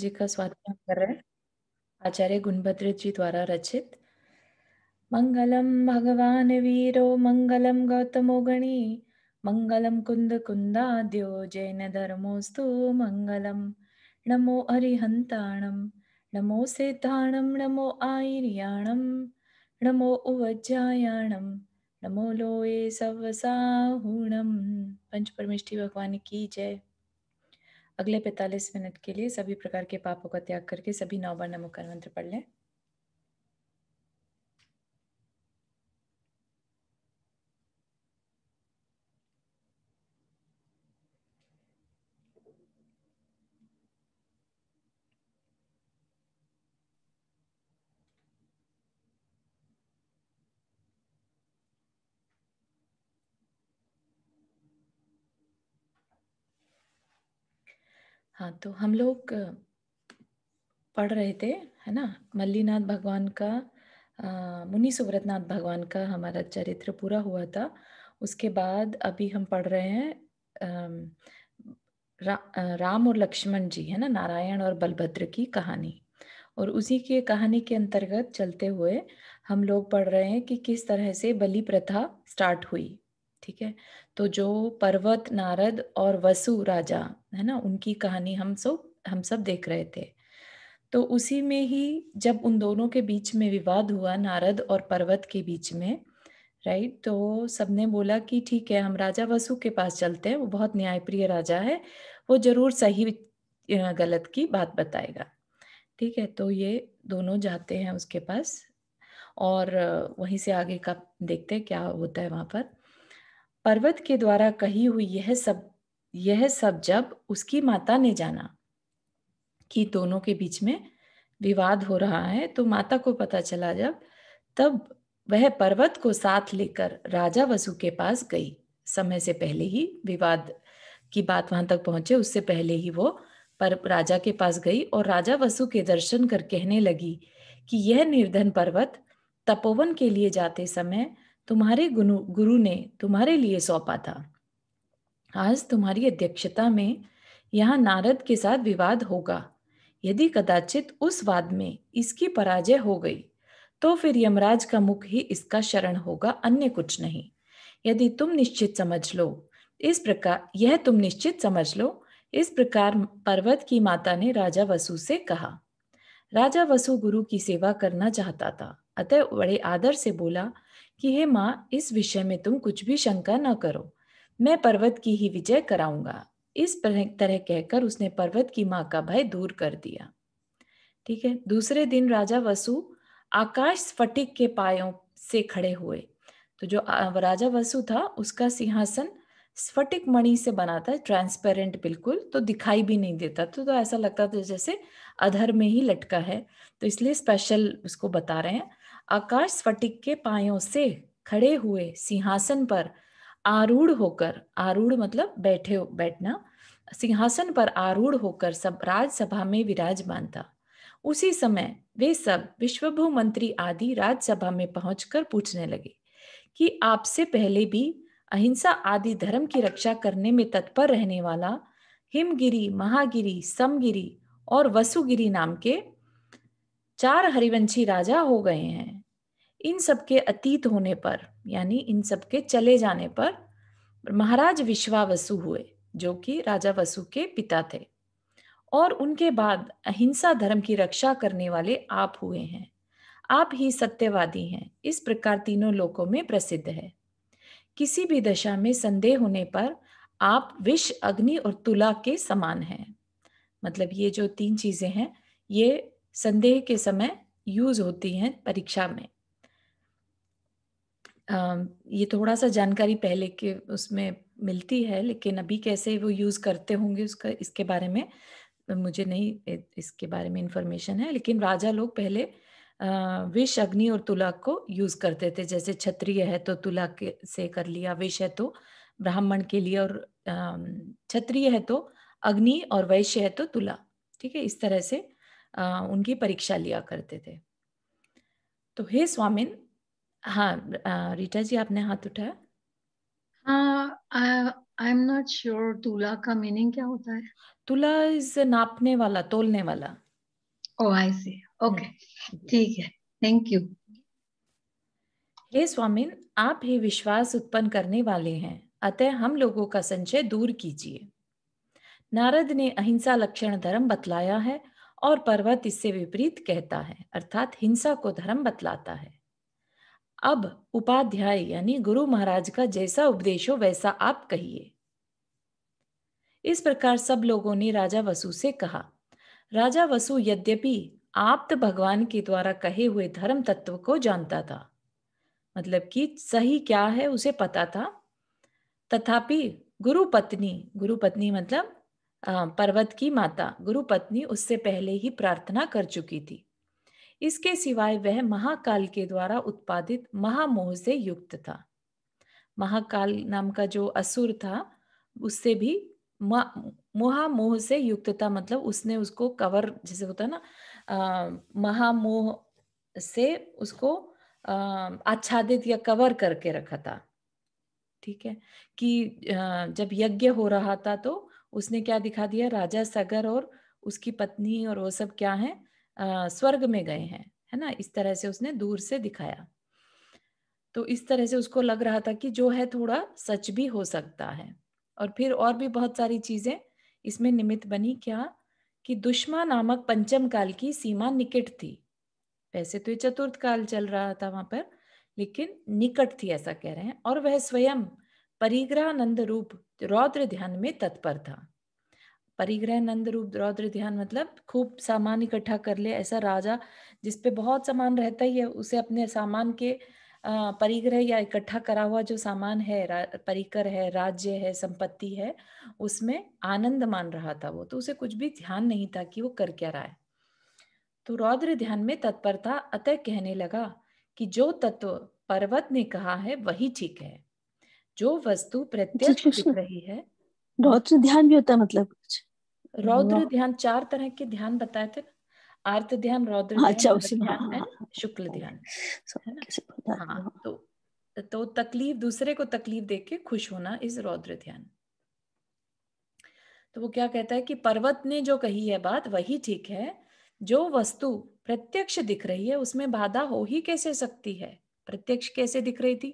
जी का स्वाध्याय कर रहे हैं आचार्य गुणभद्र जी द्वारा रचित मंगलम भगवान वीरो मंगलम गौतमो गणी मंगलम कुंद कुंदाद्यो जैन धर्मोस्तु मंगलम नमो हरिहंताणम नमो सिद्धाणम नमो आयिर्याणम नमो उवज्जायाणम नमो लोए सवसाहूणम पंच परमेष्ठी भगवान की जय अगले 45 मिनट के लिए सभी प्रकार के पापों का त्याग करके सभी नौ बार नमो मंत्र पढ़ लें हाँ तो हम लोग पढ़ रहे थे है ना मल्लीनाथ भगवान का मुनि सुव्रतनाथ भगवान का हमारा चरित्र पूरा हुआ था उसके बाद अभी हम पढ़ रहे हैं रा, राम और लक्ष्मण जी है ना नारायण और बलभद्र की कहानी और उसी के कहानी के अंतर्गत चलते हुए हम लोग पढ़ रहे हैं कि किस तरह से बलि प्रथा स्टार्ट हुई ठीक है तो जो पर्वत नारद और वसु राजा है ना उनकी कहानी हम सब हम सब देख रहे थे तो उसी में ही जब उन दोनों के बीच में विवाद हुआ नारद और पर्वत के बीच में राइट तो सबने बोला कि ठीक है हम राजा वसु के पास चलते हैं वो बहुत न्यायप्रिय राजा है वो जरूर सही गलत की बात बताएगा ठीक है तो ये दोनों जाते हैं उसके पास और वहीं से आगे का देखते हैं क्या होता है वहाँ पर पर्वत के द्वारा कही हुई यह सब यह सब जब उसकी माता ने जाना कि दोनों के बीच में विवाद हो रहा है तो माता को पता चला जब तब वह पर्वत को साथ लेकर राजा वसु के पास गई समय से पहले ही विवाद की बात वहां तक पहुंचे उससे पहले ही वो पर राजा के पास गई और राजा वसु के दर्शन कर कहने लगी कि यह निर्धन पर्वत तपोवन के लिए जाते समय तुम्हारे गुरु गुरु ने तुम्हारे लिए सौंपा था आज तुम्हारी अध्यक्षता में यहाँ नारद के साथ विवाद होगा यदि कदाचित उस वाद में इसकी पराजय हो गई तो फिर यमराज का मुख ही इसका शरण होगा अन्य कुछ नहीं यदि तुम निश्चित समझ लो इस प्रकार यह तुम निश्चित समझ लो इस प्रकार पर्वत की माता ने राजा वसु से कहा राजा वसु गुरु की सेवा करना चाहता था अतः बड़े आदर से बोला कि हे माँ इस विषय में तुम कुछ भी शंका न करो मैं पर्वत की ही विजय कराऊंगा इस तरह कहकर उसने पर्वत की माँ का भय दूर कर दिया ठीक है दूसरे दिन राजा वसु आकाश स्फटिक के पायों से खड़े हुए तो जो राजा वसु था उसका सिंहासन स्फटिक मणि से बना था ट्रांसपेरेंट बिल्कुल तो दिखाई भी नहीं देता तो, तो ऐसा लगता था जैसे अधर में ही लटका है तो इसलिए स्पेशल उसको बता रहे हैं आकाश स्फटिक के पायों से खड़े हुए सिंहासन पर आरूढ़ होकर आरूढ़ मतलब बैठे बैठना सिंहासन पर आरूढ़ होकर सब राजसभा में विराजमान था उसी समय वे सब विश्वभू मंत्री आदि राज्यसभा में पहुंचकर पूछने लगे कि आपसे पहले भी अहिंसा आदि धर्म की रक्षा करने में तत्पर रहने वाला हिमगिरी महागिरी समगिरी और वसुगिरी नाम के चार हरिवंशी राजा हो गए हैं इन सबके अतीत होने पर यानी इन सबके चले जाने पर महाराज विश्वावसु हुए जो कि राजा वसु के पिता थे और उनके बाद अहिंसा धर्म की रक्षा करने वाले आप हुए हैं आप ही सत्यवादी हैं इस प्रकार तीनों लोकों में प्रसिद्ध है किसी भी दशा में संदेह होने पर आप विष अग्नि और तुला के समान हैं मतलब ये जो तीन चीजें हैं ये संदेह के समय यूज होती हैं परीक्षा में ये थोड़ा सा जानकारी पहले के उसमें मिलती है लेकिन अभी कैसे वो यूज़ करते होंगे उसका इसके बारे में मुझे नहीं इसके बारे में इंफॉर्मेशन है लेकिन राजा लोग पहले विष अग्नि और तुला को यूज़ करते थे जैसे क्षत्रिय है तो तुला के से कर लिया विष है तो ब्राह्मण के लिए और क्षत्रिय है तो अग्नि और वैश्य है तो तुला ठीक है इस तरह से उनकी परीक्षा लिया करते थे तो हे स्वामिन हाँ रीटा जी आपने हाथ उठाया आई एम नॉट श्योर तुला का मीनिंग क्या होता है तुला इज नापने वाला तोलने वाला आई सी ओके ठीक है थैंक यू हे स्वामिन आप ही विश्वास उत्पन्न करने वाले हैं अतः हम लोगों का संचय दूर कीजिए नारद ने अहिंसा लक्षण धर्म बतलाया है और पर्वत इससे विपरीत कहता है अर्थात हिंसा को धर्म बतलाता है अब उपाध्याय यानी गुरु महाराज का जैसा उपदेश हो वैसा आप कहिए इस प्रकार सब लोगों ने राजा वसु से कहा राजा वसु यद्यपि आप तो भगवान के द्वारा कहे हुए धर्म तत्व को जानता था मतलब कि सही क्या है उसे पता था तथापि गुरु पत्नी गुरु पत्नी मतलब पर्वत की माता गुरु पत्नी उससे पहले ही प्रार्थना कर चुकी थी इसके सिवाय वह महाकाल के द्वारा उत्पादित महामोह से युक्त था महाकाल नाम का जो असुर था उससे भी महामोह से युक्त था मतलब उसने उसको कवर जैसे होता है ना महामोह से उसको आच्छादित या कवर करके रखा था ठीक है कि जब यज्ञ हो रहा था तो उसने क्या दिखा दिया राजा सगर और उसकी पत्नी और वो सब क्या है आ, स्वर्ग में गए हैं है ना इस तरह से उसने दूर से दिखाया तो इस तरह से उसको लग रहा था कि जो है थोड़ा सच भी हो सकता है और फिर और भी बहुत सारी चीजें इसमें निमित्त बनी क्या कि दुष्मा नामक पंचम काल की सीमा निकट थी वैसे तो ये चतुर्थ काल चल रहा था वहां पर लेकिन निकट थी ऐसा कह रहे हैं और वह स्वयं परिग्रह नंद रूप रौद्र ध्यान में तत्पर था परिग्रह नंद रूप रौद्र ध्यान मतलब खूब सामान इकट्ठा कर ले ऐसा राजा जिसपे बहुत सामान रहता ही है उसे अपने सामान के परिग्रह या इकट्ठा करा हुआ जो सामान है परिकर है राज्य है संपत्ति है उसमें आनंद मान रहा था वो तो उसे कुछ भी ध्यान नहीं था कि वो कर क्या रहा है तो रौद्र ध्यान में तत्पर था अतः कहने लगा कि जो तत्व पर्वत ने कहा है वही ठीक है जो वस्तु प्रत्यक्ष दिख रही है रौद्र ध्यान भी होता है मतलब कुछ रौद्र ध्यान चार तरह के ध्यान बताए थे आर्त ध्यान रौद्र हाँ, ध्यान अच्छा, है हाँ, हाँ, शुक्ल ध्यान तो तो तकलीफ दूसरे को तकलीफ देख के खुश होना इज रौद्र ध्यान तो वो क्या कहता है कि पर्वत ने जो कही है बात वही ठीक है जो वस्तु प्रत्यक्ष दिख रही है उसमें बाधा हो ही कैसे सकती है प्रत्यक्ष कैसे दिख रही थी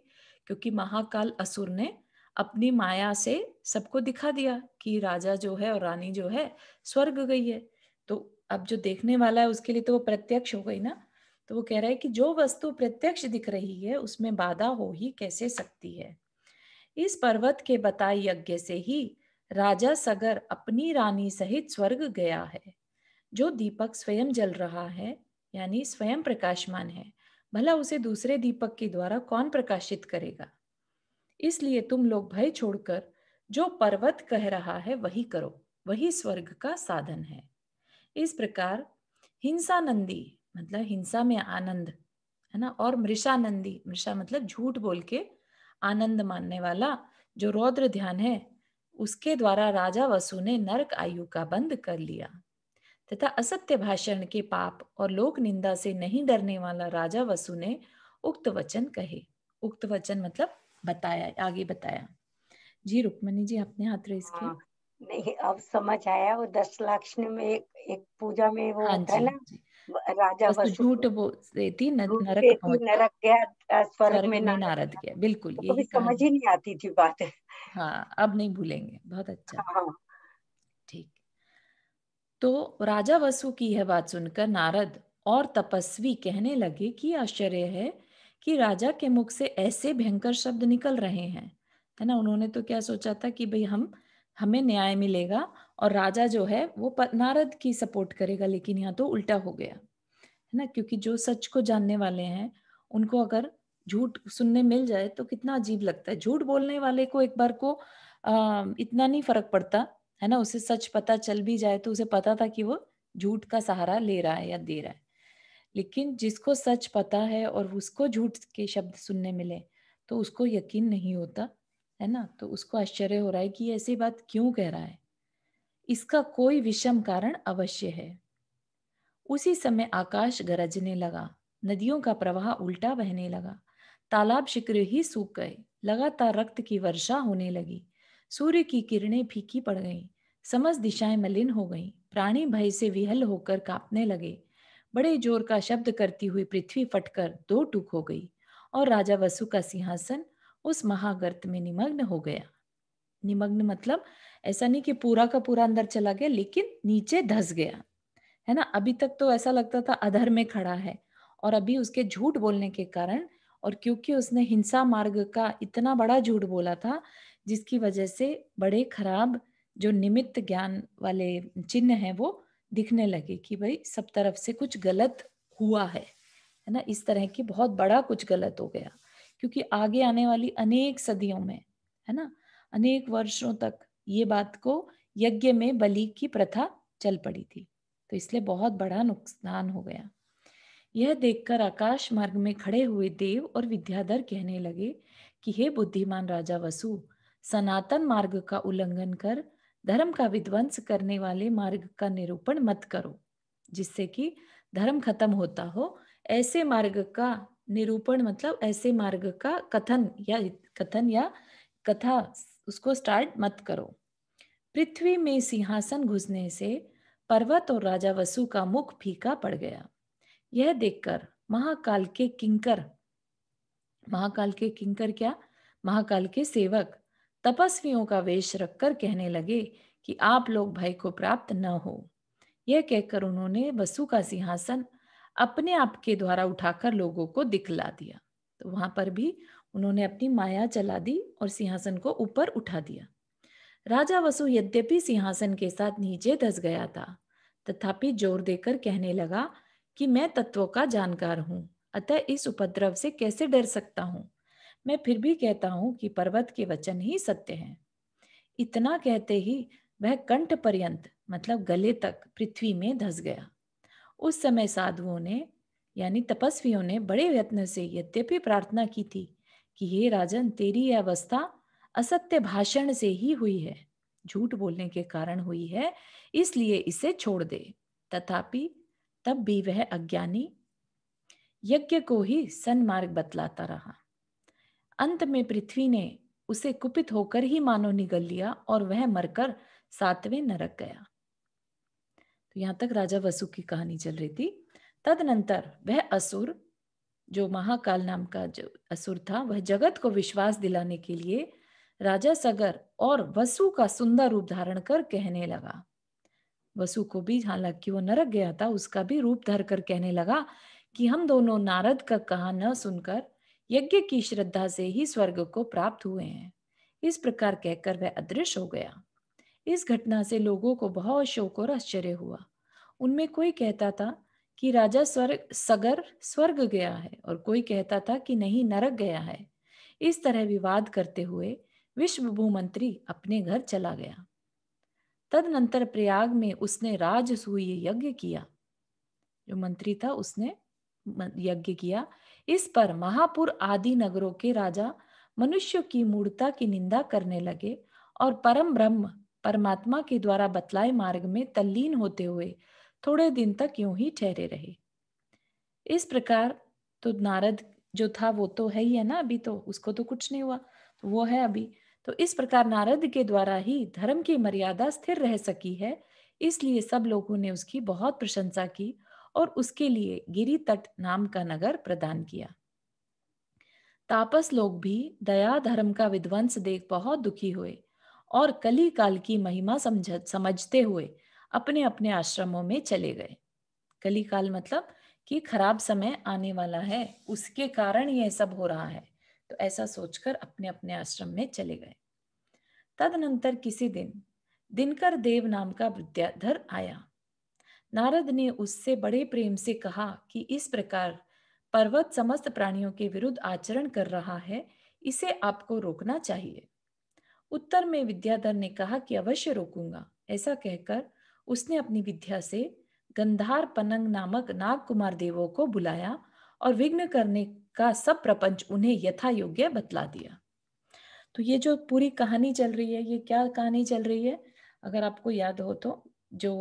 क्योंकि महाकाल असुर ने अपनी माया से सबको दिखा दिया कि राजा जो है और रानी जो है स्वर्ग गई है तो अब जो देखने वाला है उसके लिए तो वो प्रत्यक्ष हो गई ना तो वो कह रहा है कि जो वस्तु प्रत्यक्ष दिख रही है उसमें बाधा हो ही कैसे सकती है इस पर्वत के बताए यज्ञ से ही राजा सगर अपनी रानी सहित स्वर्ग गया है जो दीपक स्वयं जल रहा है यानी स्वयं प्रकाशमान है भला उसे दूसरे दीपक के द्वारा कौन प्रकाशित करेगा इसलिए तुम लोग भय छोड़कर जो पर्वत कह रहा है वही करो वही स्वर्ग का साधन है इस प्रकार हिंसानंदी मतलब हिंसा में आनंद है ना और मृषानंदी मृषा मतलब झूठ बोल के आनंद मानने वाला जो रौद्र ध्यान है उसके द्वारा राजा वसु ने नरक आयु का बंद कर लिया तथा असत्य भाषण के पाप और लोक निंदा से नहीं डरने वाला राजा वसु ने उक्त वचन कहे उक्त वचन मतलब बताया आगे बताया जी रुक्मणी जी अपने हाथ रेस हाँ, किया नहीं अब समझ आया वो दस लाख में एक एक पूजा में वो हाँ था ना राजा वसु झूठ वो देती नरक नरक गया स्वर्ग में नारद नारद गया बिल्कुल तो यही समझ ही नहीं आती थी बात हाँ अब नहीं भूलेंगे बहुत अच्छा हाँ। ठीक तो राजा वसु की यह बात सुनकर नारद और तपस्वी कहने लगे कि आश्चर्य है कि राजा के मुख से ऐसे भयंकर शब्द निकल रहे हैं है ना उन्होंने तो क्या सोचा था कि भाई हम हमें न्याय मिलेगा और राजा जो है वो नारद की सपोर्ट करेगा लेकिन यहाँ तो उल्टा हो गया है ना क्योंकि जो सच को जानने वाले हैं उनको अगर झूठ सुनने मिल जाए तो कितना अजीब लगता है झूठ बोलने वाले को एक बार को आ, इतना नहीं फर्क पड़ता है ना उसे सच पता चल भी जाए तो उसे पता था कि वो झूठ का सहारा ले रहा है या दे रहा है लेकिन जिसको सच पता है और उसको झूठ के शब्द सुनने मिले तो उसको यकीन नहीं होता है ना तो उसको आश्चर्य हो रहा है कि ऐसी बात क्यों कह रहा है इसका कोई विषम कारण अवश्य है उसी समय आकाश गरजने लगा नदियों का प्रवाह उल्टा बहने लगा तालाब शिक्र ही सूख गए लगातार रक्त की वर्षा होने लगी सूर्य की किरणें फीकी पड़ गईं समस्त दिशाएं मलिन हो गईं प्राणी भय से विहल होकर कांपने लगे बड़े जोर का शब्द करती हुई पृथ्वी फटकर दो टुक हो गई और राजा वसु का सिंहासन उस महागर्त में निमग्न हो गया निमग्न मतलब ऐसा नहीं कि पूरा का पूरा अंदर चला गया लेकिन नीचे धस गया है ना अभी तक तो ऐसा लगता था अधर में खड़ा है और अभी उसके झूठ बोलने के कारण और क्योंकि उसने हिंसा मार्ग का इतना बड़ा झूठ बोला था जिसकी वजह से बड़े खराब जो निमित्त ज्ञान वाले चिन्ह हैं वो दिखने लगे कि भाई सब तरफ से कुछ गलत हुआ है है ना इस तरह की बहुत बड़ा कुछ गलत हो गया क्योंकि आगे आने वाली अनेक सदियों में है ना अनेक वर्षों तक ये बात को यज्ञ में बलि की प्रथा चल पड़ी थी तो इसलिए बहुत बड़ा नुकसान हो गया यह देखकर आकाश मार्ग में खड़े हुए देव और विद्याधर कहने लगे कि हे बुद्धिमान राजा वसु सनातन मार्ग का उल्लंघन कर धर्म का विध्वंस करने वाले मार्ग का निरूपण मत करो जिससे कि धर्म खत्म होता हो ऐसे मार्ग का निरूपण मतलब ऐसे मार्ग का कथन या कथन या कथा उसको स्टार्ट मत करो पृथ्वी में सिंहासन घुसने से पर्वत और राजा वसु का मुख फीका पड़ गया यह देखकर महाकाल के किंकर महाकाल के किंकर क्या महाकाल के सेवक तपस्वियों का वेश रखकर कहने लगे कि आप लोग भय को प्राप्त न हो यह कहकर उन्होंने वसु का सिंहासन अपने आप के द्वारा उठाकर लोगों को दिखला दिया तो वहां पर भी उन्होंने अपनी माया चला दी और सिंहासन को ऊपर उठा दिया राजा वसु यद्यपि सिंहासन के साथ नीचे धस गया था तथापि जोर देकर कहने लगा कि मैं तत्वों का जानकार हूँ अतः इस उपद्रव से कैसे डर सकता हूँ मैं फिर भी कहता हूं कि पर्वत के वचन ही सत्य हैं इतना कहते ही वह कंठ पर्यंत मतलब गले तक पृथ्वी में धस गया उस समय साधुओं ने यानी तपस्वियों ने बड़े यत्न से यद्यपि प्रार्थना की थी कि हे राजन तेरी यह अवस्था असत्य भाषण से ही हुई है झूठ बोलने के कारण हुई है इसलिए इसे छोड़ दे तथापि तब भी वह अज्ञानी यज्ञ को ही सन्मार्ग बतलाता रहा अंत में पृथ्वी ने उसे कुपित होकर ही मानो निगल लिया और वह मरकर सातवें नरक गया तो यहाँ तक राजा वसु की कहानी चल रही थी तदनंतर वह असुर जो महाकाल नाम का जो असुर था वह जगत को विश्वास दिलाने के लिए राजा सगर और वसु का सुंदर रूप धारण कर कहने लगा वसु को भी हालांकि वो नरक गया था उसका भी रूप धर कर कहने लगा कि हम दोनों नारद का कहा न सुनकर यज्ञ की श्रद्धा से ही स्वर्ग को प्राप्त हुए हैं इस प्रकार कहकर वह अदृश्य हो गया इस घटना से लोगों को बहुत शोक और आश्चर्य हुआ उनमें कोई कहता था कि राजा स्वर्ग सगर स्वर्ग गया है और कोई कहता था कि नहीं नरक गया है इस तरह विवाद करते हुए विश्व भूमंत्री अपने घर चला गया तदनंतर प्रयाग में उसने राजसूय यज्ञ किया जो मंत्री था उसने यज्ञ किया इस पर महापुर आदि नगरों के राजा मनुष्य की मूर्ता की निंदा करने लगे और परम ब्रह्म परमात्मा के द्वारा बतलाए मार्ग में तल्लीन होते हुए थोड़े दिन तक यूं ही ठहरे रहे इस प्रकार तो नारद जो था वो तो है ही है ना अभी तो उसको तो कुछ नहीं हुआ तो वो है अभी तो इस प्रकार नारद के द्वारा ही धर्म की मर्यादा स्थिर रह सकी है इसलिए सब लोगों ने उसकी बहुत प्रशंसा की और उसके लिए गिरी तट नाम का नगर प्रदान किया तापस लोग भी दया धर्म का विध्वंस देख बहुत दुखी हुए और कली काल की महिमा समझ समझते हुए अपने अपने आश्रमों में चले गए कली काल मतलब कि खराब समय आने वाला है उसके कारण यह सब हो रहा है तो ऐसा सोचकर अपने अपने आश्रम में चले गए तदनंतर किसी दिन दिनकर देव नाम का विद्याधर आया नारद ने उससे बड़े प्रेम से कहा कि इस प्रकार पर्वत समस्त प्राणियों के विरुद्ध आचरण कर रहा है इसे आपको रोकना चाहिए उत्तर में विद्याधर ने कहा कि अवश्य रोकूंगा ऐसा कहकर उसने अपनी विद्या से गंधार पनंग नामक नाग कुमार देवों को बुलाया और विघ्न करने का सब प्रपंच उन्हें यथा योग्य बतला दिया तो ये जो पूरी कहानी चल रही है ये क्या कहानी चल रही है अगर आपको याद हो तो जो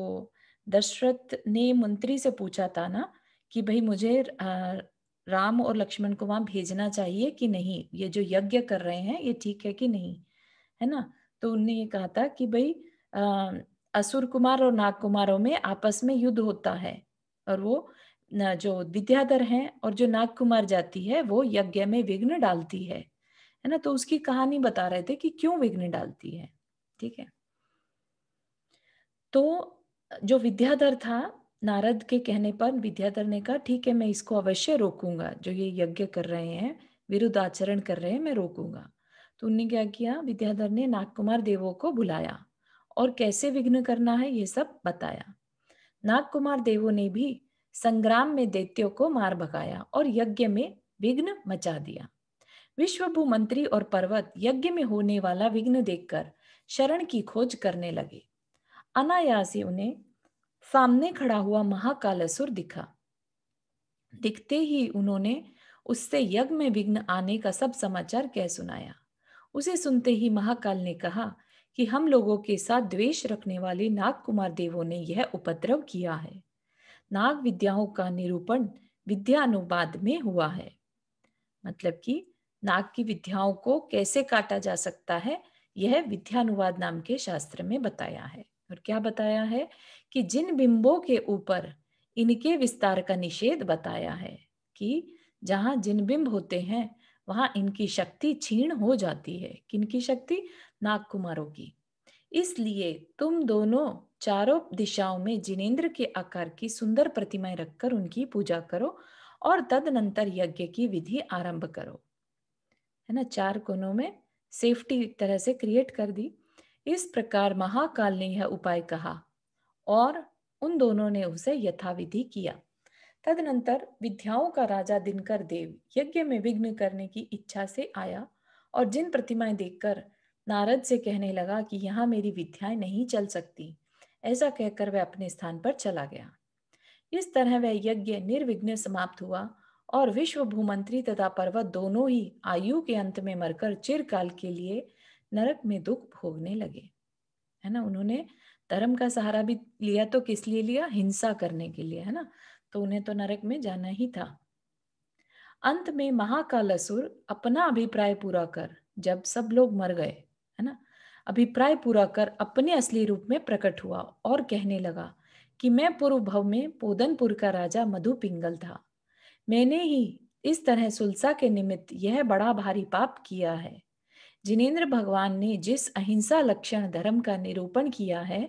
दशरथ ने मंत्री से पूछा था ना कि भाई मुझे राम और लक्ष्मण को वहां भेजना चाहिए कि नहीं ये जो यज्ञ कर रहे हैं ये ठीक है कि नहीं है ना तो उनने ये कहा था कि भाई असुर कुमार और नाग कुमारों में आपस में युद्ध होता है और वो जो विद्याधर हैं और जो नाग कुमार जाती है वो यज्ञ में विघ्न डालती है है ना तो उसकी कहानी बता रहे थे कि क्यों विघ्न डालती है ठीक है तो जो विद्याधर था नारद के कहने पर विद्याधर ने कहा ठीक है मैं इसको अवश्य रोकूंगा जो ये यज्ञ कर रहे हैं विरुद्ध आचरण कर रहे हैं मैं रोकूंगा तो उनने क्या किया विद्याधर ने नागकुमार देवों को बुलाया और कैसे विघ्न करना है ये सब बताया नागकुमार देवों ने भी संग्राम में दैत्यो को मार भगाया और यज्ञ में विघ्न मचा दिया विश्वभू मंत्री और पर्वत यज्ञ में होने वाला विघ्न देखकर शरण की खोज करने लगे अनायास ही उन्हें सामने खड़ा हुआ असुर दिखा दिखते ही उन्होंने उससे यज्ञ में विघ्न आने का सब समाचार कह सुनाया उसे सुनते ही महाकाल ने कहा कि हम लोगों के साथ द्वेष रखने वाले नाग कुमार देवों ने यह उपद्रव किया है नाग विद्याओं का निरूपण विद्यानुवाद में हुआ है मतलब कि नाग की विद्याओं को कैसे काटा जा सकता है यह विद्यानुवाद नाम के शास्त्र में बताया है और क्या बताया है कि जिन बिंबों के ऊपर इनके विस्तार का निषेध बताया है कि जहां जिन बिंब होते हैं वहां इनकी शक्ति छीण हो जाती है किनकी शक्ति कुमारों की इसलिए तुम दोनों चारों दिशाओं में जिनेन्द्र के आकार की सुंदर प्रतिमाएं रखकर उनकी पूजा करो और तदनंतर यज्ञ की विधि आरंभ करो है ना चार कोनों में सेफ्टी तरह से क्रिएट कर दी इस प्रकार महाकाल ने यह उपाय कहा और उन दोनों ने उसे यथाविधि किया तदनंतर विद्याओं का राजा दिनकर देव यज्ञ में विघ्न करने की इच्छा से आया और जिन प्रतिमाएं देखकर नारद से कहने लगा कि यहाँ मेरी विद्याएं नहीं चल सकती ऐसा कहकर वह अपने स्थान पर चला गया इस तरह वह यज्ञ निर्विघ्न समाप्त हुआ और विश्व भूमंत्री तथा पर्वत दोनों ही आयु के अंत में मरकर चिरकाल के लिए नरक में दुख भोगने लगे है ना उन्होंने धर्म का सहारा भी लिया तो किस लिए लिया हिंसा करने के लिए है ना तो उन्हें तो नरक में जाना ही था अंत में महाकाल असुर अपना अभिप्राय पूरा कर जब सब लोग मर गए है ना अभिप्राय पूरा कर अपने असली रूप में प्रकट हुआ और कहने लगा कि मैं पूर्व भव में पोदनपुर का राजा मधु पिंगल था मैंने ही इस तरह सुलसा के निमित्त यह बड़ा भारी पाप किया है जिनेन्द्र भगवान ने जिस अहिंसा लक्षण धर्म का निरूपण किया है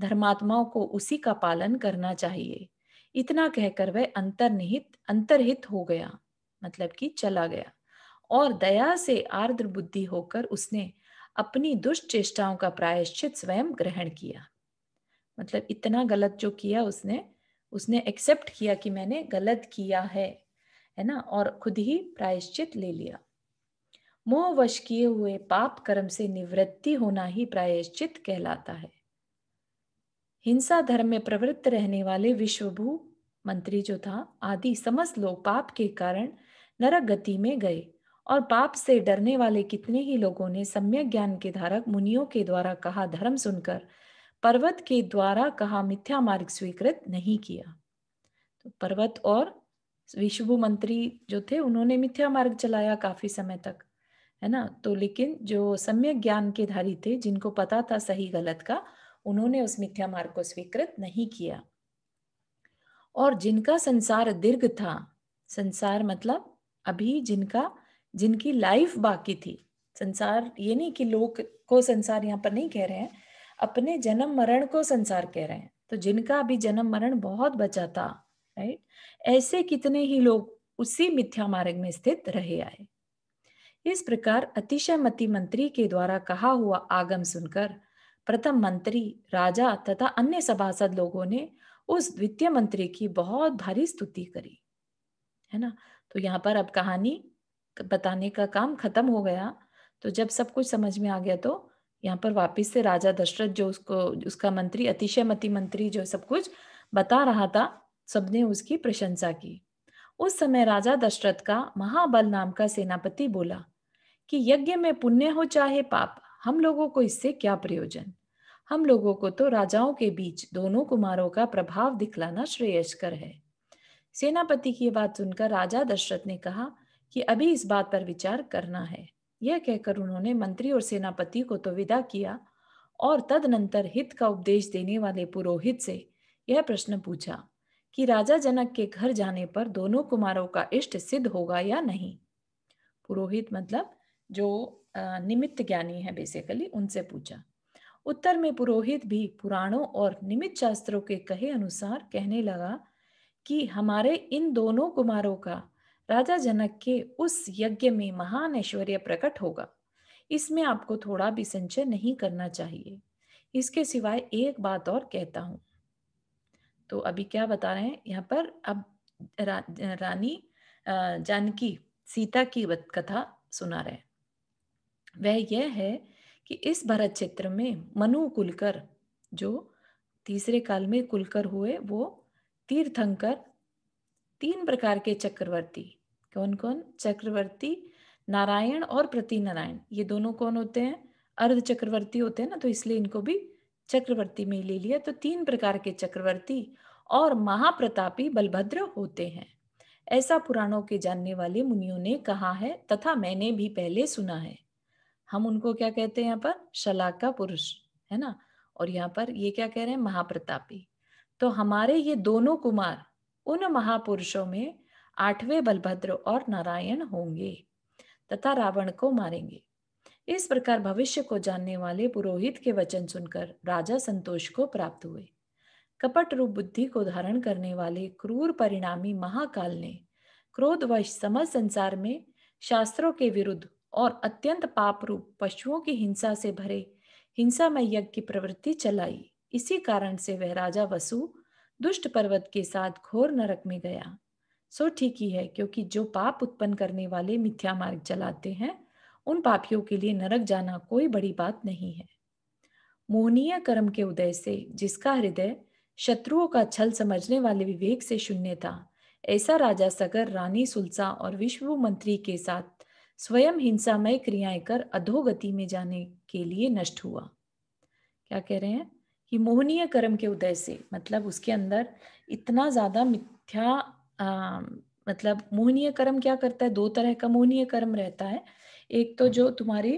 धर्मात्माओं को उसी का पालन करना चाहिए इतना कहकर वह अंतर्निहित अंतरहित हो गया मतलब कि चला गया और दया से आर्द्र बुद्धि होकर उसने अपनी दुष्ट चेष्टाओं का प्रायश्चित स्वयं ग्रहण किया मतलब इतना गलत जो किया उसने उसने एक्सेप्ट किया कि मैंने गलत किया है है ना और खुद ही प्रायश्चित ले लिया मोह वश किए हुए पाप कर्म से निवृत्ति होना ही प्रायश्चित कहलाता है हिंसा धर्म में प्रवृत्त रहने वाले विश्वभू मंत्री जो था आदि समस्त लोग पाप के कारण नरक गति में गए और पाप से डरने वाले कितने ही लोगों ने सम्यक ज्ञान के धारक मुनियों के द्वारा कहा धर्म सुनकर पर्वत के द्वारा कहा मिथ्या मार्ग स्वीकृत नहीं किया तो पर्वत और विश्वभू मंत्री जो थे उन्होंने मिथ्या मार्ग चलाया काफी समय तक है ना तो लेकिन जो सम्यक ज्ञान के धारी थे जिनको पता था सही गलत का उन्होंने उस मिथ्या मार्ग को स्वीकृत नहीं किया और जिनका संसार दीर्घ था संसार मतलब अभी जिनका जिनकी लाइफ बाकी थी संसार ये नहीं कि लोग को संसार यहाँ पर नहीं कह रहे हैं अपने जन्म मरण को संसार कह रहे हैं तो जिनका अभी जन्म मरण बहुत बचा था राइट ऐसे कितने ही लोग उसी मिथ्या मार्ग में स्थित रहे आए इस प्रकार अतिशय मंत्री के द्वारा कहा हुआ आगम सुनकर प्रथम मंत्री राजा तथा अन्य सभासद लोगों ने उस द्वितीय मंत्री की बहुत भारी स्तुति करी है ना तो यहाँ पर अब कहानी बताने का काम खत्म हो गया तो जब सब कुछ समझ में आ गया तो यहाँ पर वापस से राजा दशरथ जो उसको उसका मंत्री अतिशय मंत्री जो सब कुछ बता रहा था सबने उसकी प्रशंसा की उस समय राजा दशरथ का महाबल नाम का सेनापति बोला कि यज्ञ में पुण्य हो चाहे पाप हम लोगों को इससे क्या प्रयोजन हम लोगों को तो राजाओं के बीच दोनों कुमारों का प्रभाव दिखलाना श्रेयस्कर है सेनापति की बात सुनकर राजा दशरथ ने कहा कि अभी इस बात पर विचार करना है यह कहकर उन्होंने मंत्री और सेनापति को तो विदा किया और तदनंतर हित का उपदेश देने वाले पुरोहित से यह प्रश्न पूछा कि राजा जनक के घर जाने पर दोनों कुमारों का इष्ट सिद्ध होगा या नहीं पुरोहित मतलब जो निमित्त ज्ञानी है बेसिकली उनसे पूछा उत्तर में पुरोहित भी पुराणों और निमित्त शास्त्रों के कहे अनुसार कहने लगा कि हमारे इन दोनों कुमारों का राजा जनक के उस यज्ञ में महान ऐश्वर्य प्रकट होगा इसमें आपको थोड़ा भी संचय नहीं करना चाहिए इसके सिवाय एक बात और कहता हूं तो अभी क्या बता रहे हैं यहाँ पर अब रा, रानी जानकी सीता की कथा सुना रहे हैं वह यह है कि इस भरत क्षेत्र में मनु कुलकर जो तीसरे काल में कुलकर हुए वो तीर्थंकर तीन प्रकार के चक्रवर्ती कौन कौन चक्रवर्ती नारायण और प्रति नारायण ये दोनों कौन होते हैं अर्ध चक्रवर्ती होते हैं ना तो इसलिए इनको भी चक्रवर्ती में ले लिया तो तीन प्रकार के चक्रवर्ती और महाप्रतापी बलभद्र होते हैं ऐसा पुराणों के जानने वाले मुनियों ने कहा है तथा मैंने भी पहले सुना है हम उनको क्या कहते हैं यहाँ पर शलाका पुरुष है ना और यहाँ पर ये क्या कह रहे हैं महाप्रतापी तो हमारे ये दोनों कुमार उन महापुरुषों में आठवें बलभद्र और नारायण होंगे तथा रावण को मारेंगे इस प्रकार भविष्य को जानने वाले पुरोहित के वचन सुनकर राजा संतोष को प्राप्त हुए कपट रूप बुद्धि को धारण करने वाले क्रूर परिणामी महाकाल ने क्रोधवश समझ संसार में शास्त्रों के विरुद्ध और अत्यंत पाप रूप पशुओं की हिंसा से भरे हिंसा में यज्ञ की प्रवृत्ति चलाई इसी कारण से वह राजा वसु दुष्ट पर्वत के साथ घोर नरक में गया सो ठीक ही है क्योंकि जो पाप उत्पन्न करने वाले मिथ्या मार्ग चलाते हैं उन पापियों के लिए नरक जाना कोई बड़ी बात नहीं है मोहनीय कर्म के उदय से जिसका हृदय शत्रुओं का छल समझने वाले विवेक से शून्य था ऐसा राजा सगर रानी सुलसा और विश्व मंत्री के साथ स्वयं हिंसामय क्रियाएं कर अधोगति में जाने के लिए नष्ट हुआ क्या कह रहे हैं कि मोहनीय कर्म के उदय से मतलब उसके अंदर इतना ज्यादा मिथ्या मतलब मोहनीय कर्म क्या करता है दो तरह का मोहनीय कर्म रहता है एक तो हम्म। जो तुम्हारे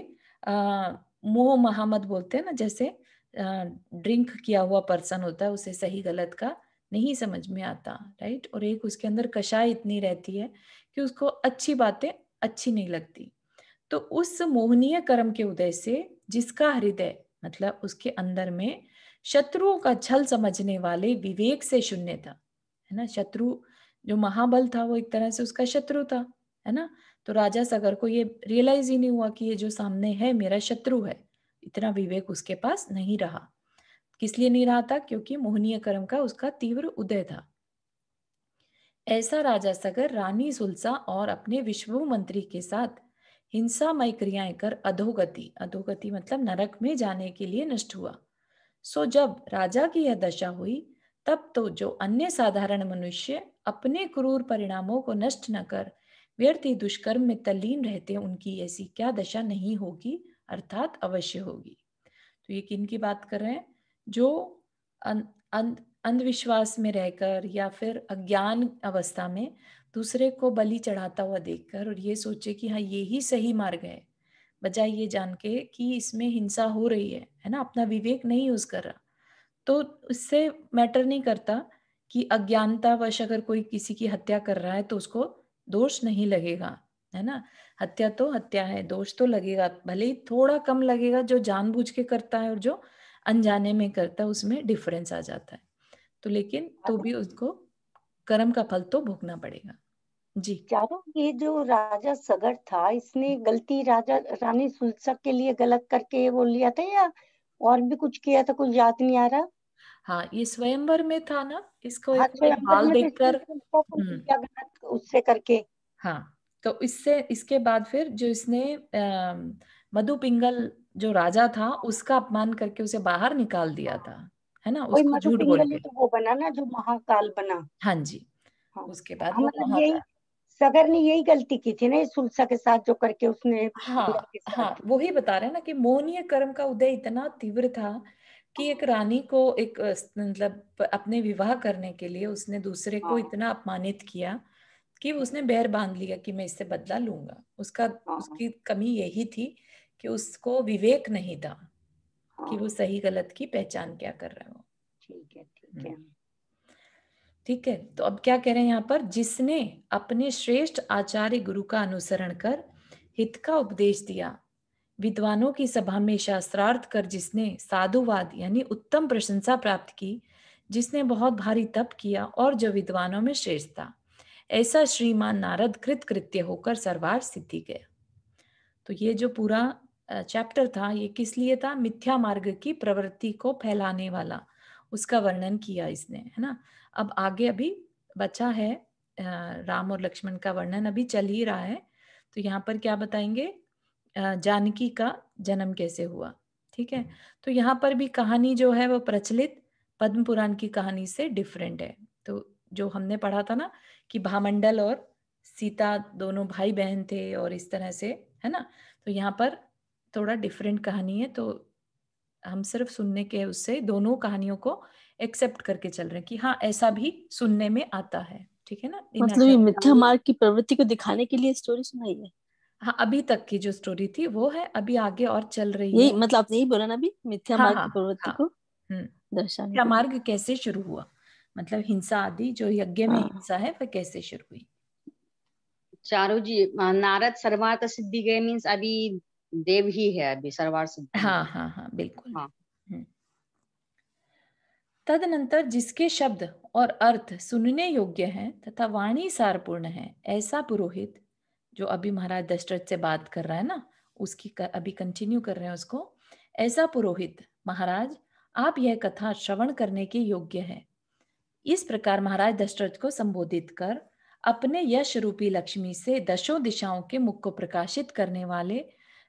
मोह महामद बोलते हैं ना जैसे ड्रिंक किया हुआ पर्सन होता है उसे सही गलत का नहीं समझ में आता राइट और एक उसके अंदर कषाय इतनी रहती है कि उसको अच्छी बातें अच्छी नहीं लगती तो उस मोहनीय कर्म के उदय से जिसका हृदय मतलब उसके अंदर में शत्रुओं का छल समझने वाले विवेक से शून्य था है ना शत्रु जो महाबल था वो एक तरह से उसका शत्रु था है ना तो राजा सगर को ये रियलाइज ही नहीं हुआ कि ये जो सामने है मेरा शत्रु है इतना विवेक उसके पास नहीं रहा किस लिए नहीं रहा था क्योंकि मोहनीय कर्म का उसका तीव्र उदय था ऐसा राजा सगर रानी सुलसा और अपने विश्व मंत्री के साथ हिंसामय क्रियाएं कर अधोगति अधोगति मतलब नरक में जाने के लिए नष्ट हुआ सो जब राजा की यह दशा हुई तब तो जो अन्य साधारण मनुष्य अपने क्रूर परिणामों को नष्ट न कर व्यर्थ ही दुष्कर्म में तल्लीन रहते उनकी ऐसी क्या दशा नहीं होगी अर्थात अवश्य होगी तो ये किन की बात कर रहे हैं जो अन, अन, अंधविश्वास में रहकर या फिर अज्ञान अवस्था में दूसरे को बलि चढ़ाता हुआ देखकर और ये सोचे कि हाँ ये ही सही मार्ग है बजाय ये जान के कि इसमें हिंसा हो रही है है ना अपना विवेक नहीं यूज कर रहा तो उससे मैटर नहीं करता कि अज्ञानता वश अगर कोई किसी की हत्या कर रहा है तो उसको दोष नहीं लगेगा है ना हत्या तो हत्या है दोष तो लगेगा भले ही थोड़ा कम लगेगा जो जानबूझ के करता है और जो अनजाने में करता है उसमें डिफरेंस आ जाता है तो लेकिन हाँ तो भी उसको कर्म का फल तो भोगना पड़ेगा जी चारों ये जो राजा सगर था इसने हम्म। गलती राजा रानी सुलसा के लिए गलत करके वो लिया था या और भी कुछ किया था कुछ याद नहीं आ रहा हाँ ये स्वयंवर में था ना इसको हाल हाँ, तो देखकर हम्म। उससे करके हाँ तो इससे इसके बाद फिर जो इसने मधु पिंगल जो राजा था उसका अपमान करके उसे बाहर निकाल दिया था है ना उसको झूठ बोल के तो वो बना ना जो महाकाल बना हाँ जी हाँ। उसके बाद वो सगर ने यही गलती की थी ना सुलसा के साथ जो करके उसने हाँ हाँ वही बता रहे हैं ना कि मोहनीय कर्म का उदय इतना तीव्र था कि एक रानी को एक मतलब अपने विवाह करने के लिए उसने दूसरे को हाँ। इतना अपमानित किया कि उसने बैर बांध लिया कि मैं इससे बदला लूंगा उसका हाँ, हाँ। उसकी कमी यही थी कि उसको विवेक नहीं था कि वो हाँ। सही गलत की पहचान क्या कर रहे हो ठीक है ठीक हम्म। है ठीक है तो अब क्या कह रहे हैं यहाँ पर जिसने अपने श्रेष्ठ आचार्य गुरु का अनुसरण कर हित का उपदेश दिया विद्वानों की सभा में शास्त्रार्थ कर जिसने साधुवाद यानी उत्तम प्रशंसा प्राप्त की जिसने बहुत भारी तप किया और जो विद्वानों में श्रेष्ठ था ऐसा श्रीमान नारद कृत कृत्य होकर सर्वार सिद्धि गया तो ये जो पूरा चैप्टर था ये किस लिए था मिथ्या मार्ग की प्रवृत्ति को फैलाने वाला उसका वर्णन किया इसने है ना अब आगे अभी बचा है राम और लक्ष्मण का वर्णन अभी चल ही रहा है तो यहाँ पर क्या बताएंगे जानकी का जन्म कैसे हुआ ठीक है हम्म। तो यहाँ पर भी कहानी जो है वो प्रचलित पद्म पुराण की कहानी से डिफरेंट है तो जो हमने पढ़ा था ना कि भामंडल और सीता दोनों भाई बहन थे और इस तरह से है ना तो यहाँ पर थोड़ा डिफरेंट कहानी है तो हम सिर्फ सुनने के उससे दोनों कहानियों को एक्सेप्ट करके चल रहे हैं कि हाँ ऐसा भी सुनने में आता है ठीक है ना मतलब मिथ्या मार्ग की प्रवृत्ति को दिखाने के लिए स्टोरी सुनाई है हाँ अभी तक की जो स्टोरी थी वो है अभी आगे और चल रही है मतलब आपने यही बोला ना अभी मिथ्या हाँ, मार्ग हाँ, की प्रवृत्ति हाँ, को हम्म। दर्शाने मार्ग कैसे शुरू हुआ मतलब हिंसा आदि जो यज्ञ में हाँ। हिंसा है वह कैसे शुरू हुई चारू जी नारद सर्वार्थ सिद्धि गए मीन्स अभी देव ही है अभी सरवार सिद्ध हाँ हाँ हाँ बिल्कुल हाँ हम्म। तदनंतर जिसके शब्द और अर्थ सुनने योग्य हैं तथा वाणी सारपूर्ण है ऐसा पुरोहित जो अभी महाराज दशरथ से बात कर रहा है ना उसकी कर, अभी कंटिन्यू कर रहे हैं उसको ऐसा पुरोहित महाराज आप यह कथा श्रवण करने के योग्य है इस प्रकार महाराज दशरथ को संबोधित कर अपने यश रूपी लक्ष्मी से दशों दिशाओं के मुख को प्रकाशित करने वाले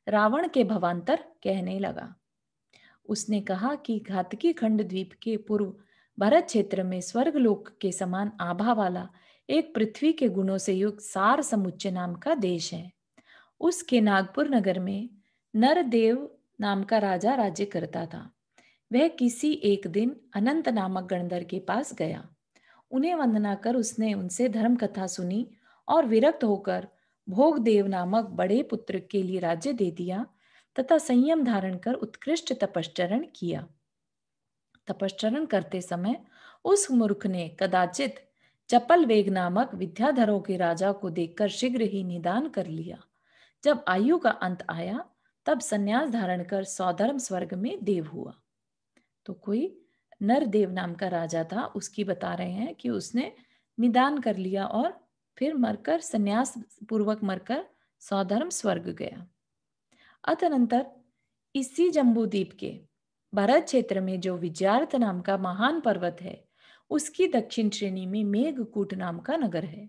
रावण के भवान्तर कहने लगा उसने कहा कि घातकी खंड द्वीप के पूर्व भरत क्षेत्र में स्वर्ग लोक के समान आभा वाला एक पृथ्वी के गुणों से युक्त सार समुच्चय नाम का देश है उसके नागपुर नगर में नरदेव नाम का राजा राज्य करता था वह किसी एक दिन अनंत नामक गणधर के पास गया उन्हें वंदना कर उसने उनसे धर्म कथा सुनी और विरक्त होकर भोगदेव नामक बड़े पुत्र के लिए राज्य दे दिया तथा संयम धारण कर उत्कृष्ट तपश्चरण किया तपश्चरण करते समय उस मूर्ख ने कदाचित चपल वेग नामक विद्याधरों के राजा को देखकर शीघ्र ही निदान कर लिया जब आयु का अंत आया तब संन्यास धारण कर सौधर्म स्वर्ग में देव हुआ तो कोई नरदेव नाम का राजा था उसकी बता रहे हैं कि उसने निदान कर लिया और फिर मरकर संन्यास पूर्वक मरकर सौधर्म स्वर्ग गया अतनंतर इसी जम्बूद्वीप के भारत क्षेत्र में जो विजयार्त नाम का महान पर्वत है उसकी दक्षिण श्रेणी में मेघकूट नाम का नगर है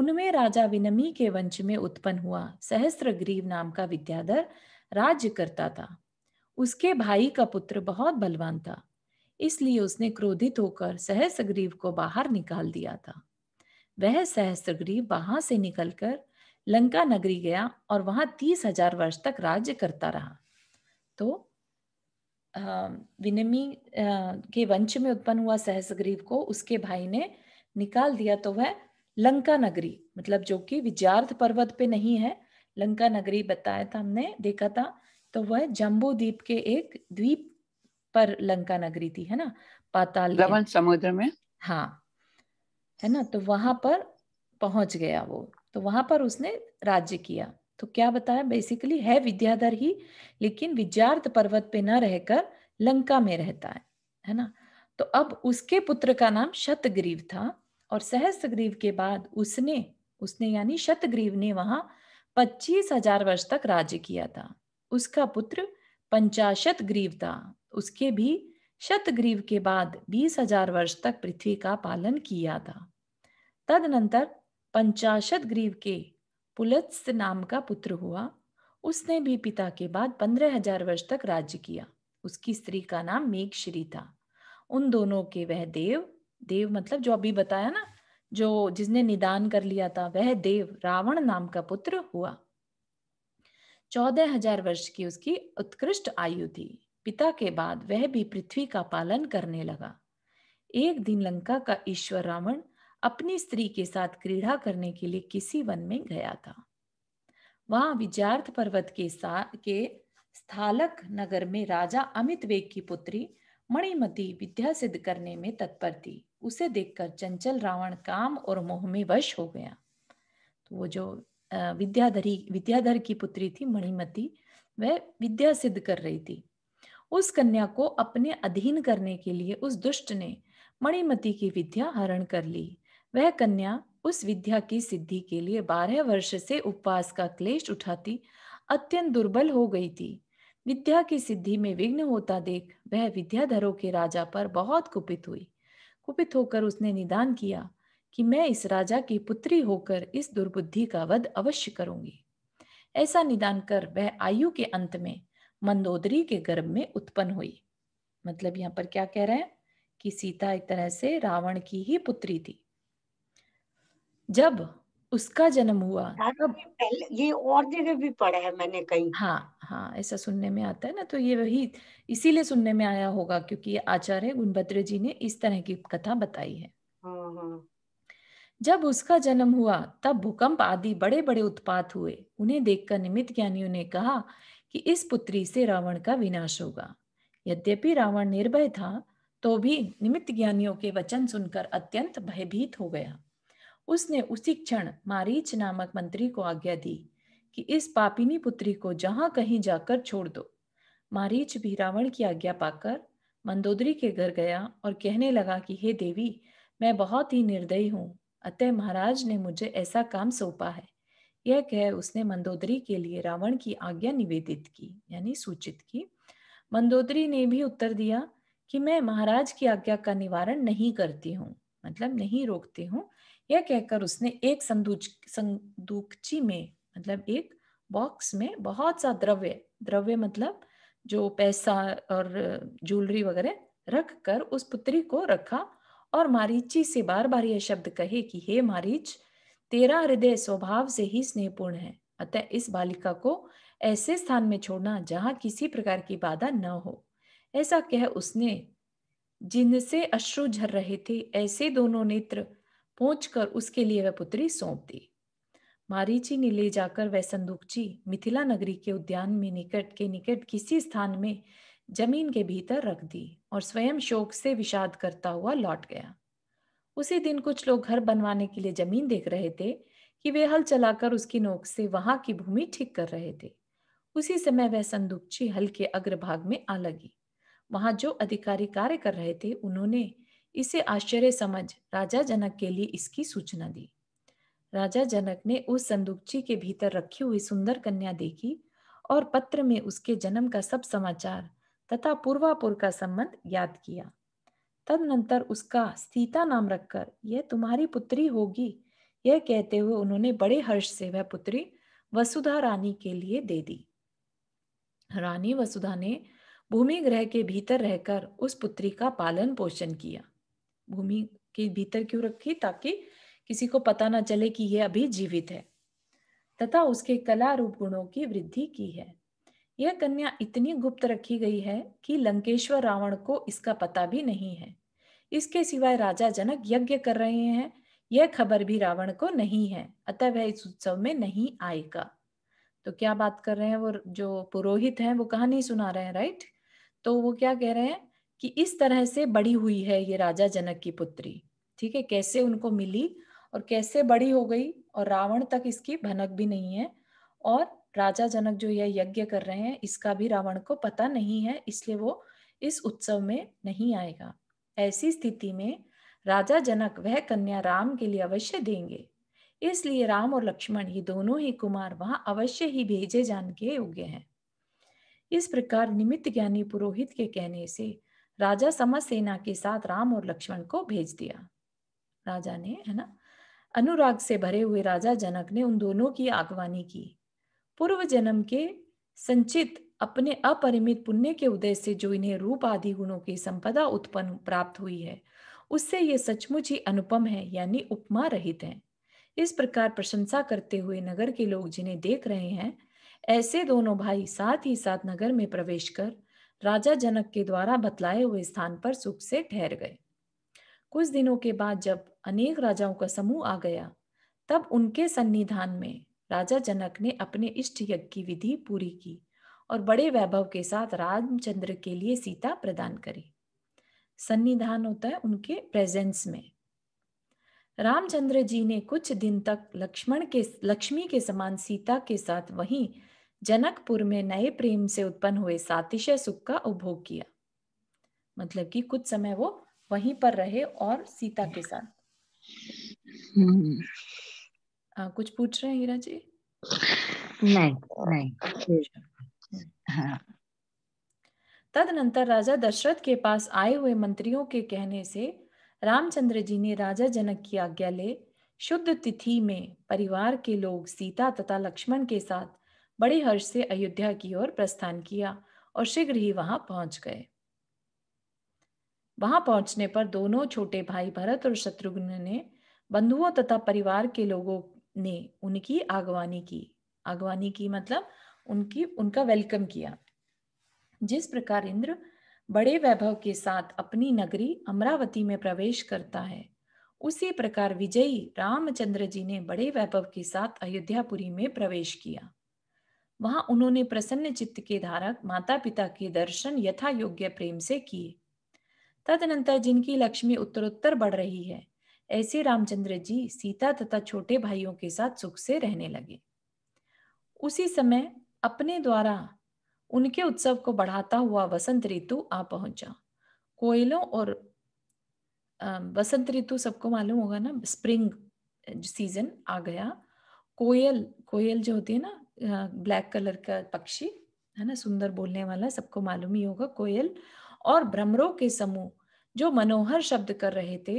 उनमें राजा विनमी के वंश में उत्पन्न हुआ सहस्त्र ग्रीव नाम का विद्याधर राज्य करता था उसके भाई का पुत्र बहुत बलवान था इसलिए उसने क्रोधित होकर सहस्रग्रीव को बाहर निकाल दिया था वह सहस्त्रग्रीव वहां से निकलकर लंका नगरी गया और वहां तीस हजार वर्ष तक राज्य करता रहा तो विनमी के वंश में उत्पन्न हुआ सहसग्रीव को उसके भाई ने निकाल दिया तो वह लंका नगरी मतलब जो कि विद्यार्थ पर्वत पे नहीं है लंका नगरी बताया था हमने देखा था तो वह जम्बू द्वीप के एक द्वीप पर लंका नगरी थी है ना पाताल समुद्र में हाँ है ना तो वहां पर पहुंच गया वो तो वहां पर उसने राज्य किया तो क्या बताया बेसिकली है विद्याधर ही लेकिन विद्यार्थ पर्वत पे ना रहकर लंका में रहता है है ना तो अब उसके पुत्र का नाम शतग्रीव था और सहस्रग्रीव के बाद उसने उसने यानी शतग्रीव ने वहां पच्चीस हजार वर्ष तक राज्य किया था उसका पुत्र पंचाशत ग्रीव था उसके भी शतग्रीव के बाद बीस हजार वर्ष तक पृथ्वी का पालन किया था तदनंतर पंचाशत ग्रीव के पुलत्स नाम का पुत्र हुआ उसने भी पिता के बाद पंद्रह हजार वर्ष तक राज्य किया उसकी स्त्री का नाम मेघश्री था उन दोनों के वह देव देव मतलब जो अभी बताया ना जो जिसने निदान कर लिया था वह देव रावण नाम का पुत्र हुआ चौदह हजार वर्ष की उसकी उत्कृष्ट आयु थी पिता के बाद वह भी पृथ्वी का पालन करने लगा एक दिन लंका का ईश्वर रावण अपनी स्त्री के साथ क्रीड़ा करने के लिए किसी वन में गया था वहां विजार्थ पर्वत के साथ के स्थालक नगर में राजा अमित वेग की पुत्री मणिमती विद्या सिद्ध करने में तत्पर थी उसे देखकर चंचल रावण काम और मोह में वश हो गया तो वो जो विद्याधरी विद्याधर की पुत्री थी मणिमती वह विद्या सिद्ध कर रही थी उस कन्या को अपने अधीन करने के लिए उस दुष्ट ने मणिमती की विद्या हरण कर ली वह कन्या उस विद्या की सिद्धि के लिए बारह वर्ष से उपवास का क्लेश उठाती अत्यंत दुर्बल हो गई थी विद्या की सिद्धि में विघ्न होता देख वह विद्याधरों के राजा पर बहुत कुपित हुई कुपित होकर उसने निदान किया कि मैं इस राजा की पुत्री होकर इस दुर्बुद्धि का वध अवश्य करूंगी ऐसा निदान कर वह आयु के अंत में मंदोदरी के गर्भ में उत्पन्न हुई मतलब यहाँ पर क्या कह रहे हैं कि सीता एक तरह से रावण की ही पुत्री थी जब उसका जन्म हुआ तब ये और जगह भी पढ़ा है मैंने कहीं हाँ हाँ ऐसा सुनने में आता है ना तो ये वही इसीलिए सुनने में आया होगा क्योंकि आचार्य गुणभद्र जी ने इस तरह की कथा बताई है हाँ, हाँ। जब उसका जन्म हुआ तब भूकंप आदि बड़े बड़े उत्पात हुए उन्हें देखकर निमित्त ज्ञानियों ने कहा कि इस पुत्री से रावण का विनाश होगा यद्यपि रावण निर्भय था तो भी निमित्त ज्ञानियों के वचन सुनकर अत्यंत भयभीत हो गया उसने उसी क्षण मारीच नामक मंत्री को आज्ञा दी कि इस पापिनी पुत्री को जहां कहीं जाकर छोड़ दो मारीच भी रावण की आज्ञा पाकर मंदोदरी के घर गया और कहने लगा कि हे देवी मैं बहुत ही निर्दयी हूँ अतः महाराज ने मुझे ऐसा काम सौंपा है यह कह उसने मंदोदरी के लिए रावण की आज्ञा निवेदित की यानी सूचित की मंदोदरी ने भी उत्तर दिया कि मैं महाराज की आज्ञा का निवारण नहीं करती हूँ मतलब नहीं रोकती हूँ यह कहकर उसने एक संदूच संदूकची में मतलब एक बॉक्स में बहुत सा द्रव्य द्रव्य मतलब जो पैसा और ज्वेलरी वगैरह रख कर उस पुत्री को रखा और मारीची से बार बार यह शब्द कहे कि हे मारीच तेरा हृदय स्वभाव से ही स्नेहपूर्ण है अतः इस बालिका को ऐसे स्थान में छोड़ना जहां किसी प्रकार की बाधा न हो ऐसा कह उसने जिनसे अश्रु झर रहे थे ऐसे दोनों नेत्र पहुंचकर उसके लिए वह पुत्री सौंप दी मारीची ने ले जाकर वह संदूकची मिथिला नगरी के उद्यान में निकट के निकट किसी स्थान में जमीन के भीतर रख दी और स्वयं शोक से विषाद करता हुआ लौट गया उसी दिन कुछ लोग घर बनवाने के लिए जमीन देख रहे थे कि वे हल चलाकर उसकी नोक से वहां की भूमि ठीक कर रहे थे उसी समय वह संदूकची हल के अग्रभाग में आ लगी वहां जो अधिकारी कार्य कर रहे थे उन्होंने इसे आश्चर्य समझ राजा जनक के लिए इसकी सूचना दी राजा जनक ने उस संदूकची के भीतर रखी हुई सुंदर कन्या देखी और पत्र में उसके जन्म का सब समाचार तथा पूर्वापुर का संबंध याद किया तदनंतर उसका सीता नाम रखकर यह तुम्हारी पुत्री होगी यह कहते हुए उन्होंने बड़े हर्ष से वह पुत्री वसुधा रानी के लिए दे दी रानी वसुधा ने भूमि ग्रह के भीतर रहकर उस पुत्री का पालन पोषण किया भूमि के भीतर क्यों रखी ताकि किसी को पता ना चले कि यह अभी जीवित है तथा उसके कला रूप गुणों की वृद्धि की है यह कन्या इतनी गुप्त रखी गई है कि लंकेश्वर रावण को इसका पता भी नहीं है इसके सिवाय राजा जनक यज्ञ कर रहे हैं यह खबर भी रावण को नहीं है अतः वह इस उत्सव में नहीं आएगा तो क्या बात कर रहे हैं वो जो पुरोहित हैं वो कहानी सुना रहे हैं राइट तो वो क्या कह रहे हैं कि इस तरह से बड़ी हुई है ये राजा जनक की पुत्री ठीक है कैसे उनको मिली और कैसे बड़ी हो गई और रावण तक इसकी भनक भी नहीं है और राजा जनक जो यह यज्ञ कर रहे हैं इसका भी रावण को पता नहीं है इसलिए वो इस उत्सव में नहीं आएगा ऐसी स्थिति में राजा जनक वह कन्या राम के लिए अवश्य देंगे इसलिए राम और लक्ष्मण ही दोनों ही कुमार वहां अवश्य ही भेजे जान के योग्य हैं इस प्रकार निमित्त ज्ञानी पुरोहित के कहने से राजा समस्त सेना के साथ राम और लक्ष्मण को भेज दिया राजा ने है ना अनुराग से भरे हुए राजा जनक ने उन दोनों की आगवानी की पूर्व जन्म के संचित अपने अपरिमित पुण्य के उदय से जो इन्हें रूप आदि गुणों की संपदा उत्पन्न प्राप्त हुई है उससे ये सचमुच ही अनुपम है यानी उपमा रहित है इस प्रकार प्रशंसा करते हुए नगर के लोग जिन्हें देख रहे हैं ऐसे दोनों भाई साथ ही साथ नगर में प्रवेश कर राजा जनक के द्वारा बतलाए हुए स्थान पर सुख से ठहर गए कुछ दिनों के बाद जब अनेक राजाओं का समूह आ गया तब उनके सन्निधान में राजा जनक ने अपने इष्ट यज्ञ की विधि पूरी की और बड़े वैभव के साथ रामचंद्र के लिए सीता प्रदान करी सन्निधान होता है उनके प्रेजेंस में रामचंद्र जी ने कुछ दिन तक लक्ष्मण के लक्ष्मी के समान सीता के साथ वहीं जनकपुर में नए प्रेम से उत्पन्न हुए सातिशय सुख का उपभोग किया मतलब कि कुछ समय वो वहीं पर रहे और सीता के साथ हम्म। आ, कुछ पूछ रहे हैं हीरा जी नहीं नहीं हाँ। तदनंतर राजा दशरथ के पास आए हुए मंत्रियों के कहने से रामचंद्र जी ने राजा जनक की आज्ञा ले शुद्ध तिथि में परिवार के लोग सीता तथा लक्ष्मण के साथ बड़े हर्ष से अयोध्या की ओर प्रस्थान किया और शीघ्र ही वहां पहुंच गए वहां पहुंचने पर दोनों छोटे भाई भरत और शत्रुघ्न ने बंधुओं तथा परिवार के लोगों ने उनकी आगवानी की आगवानी की मतलब उनकी उनका वेलकम किया जिस प्रकार इंद्र बड़े वैभव के साथ अपनी नगरी अमरावती में प्रवेश करता है उसी प्रकार विजयी रामचंद्र जी ने बड़े वैभव के साथ अयोध्यापुरी में प्रवेश किया वहां उन्होंने प्रसन्न चित्त के धारक माता पिता के दर्शन यथा योग्य प्रेम से किए तदनंतर जिनकी लक्ष्मी उत्तरोत्तर बढ़ रही है ऐसे रामचंद्र जी सीता तथा छोटे भाइयों के साथ सुख से रहने लगे उसी समय अपने द्वारा उनके उत्सव को बढ़ाता हुआ वसंत ऋतु आ पहुंचा कोयलों और वसंत ऋतु सबको मालूम होगा ना स्प्रिंग सीजन आ गया कोयल कोयल जो होती है ना ब्लैक कलर का पक्षी है ना सुंदर बोलने वाला सबको मालूम ही होगा कोयल और भ्रमरों के समूह जो मनोहर शब्द कर रहे थे